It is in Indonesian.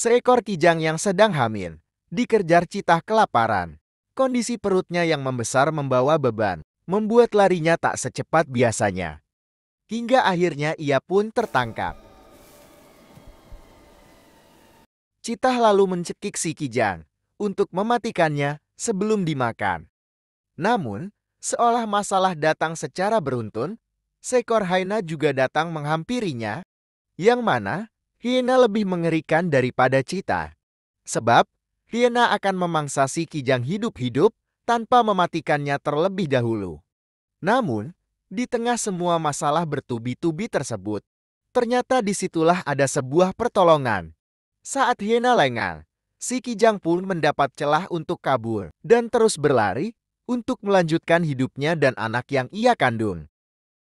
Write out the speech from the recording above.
Seekor kijang yang sedang hamil, dikerjar cita kelaparan. Kondisi perutnya yang membesar membawa beban, membuat larinya tak secepat biasanya. Hingga akhirnya ia pun tertangkap. Citah lalu mencekik si kijang untuk mematikannya sebelum dimakan. Namun, seolah masalah datang secara beruntun, seekor Haina juga datang menghampirinya, yang mana hiena lebih mengerikan daripada cita. Sebab, hiena akan memangsa si kijang hidup-hidup tanpa mematikannya terlebih dahulu. Namun, di tengah semua masalah bertubi-tubi tersebut, ternyata disitulah ada sebuah pertolongan. Saat hiena lengah, si kijang pun mendapat celah untuk kabur dan terus berlari untuk melanjutkan hidupnya dan anak yang ia kandung.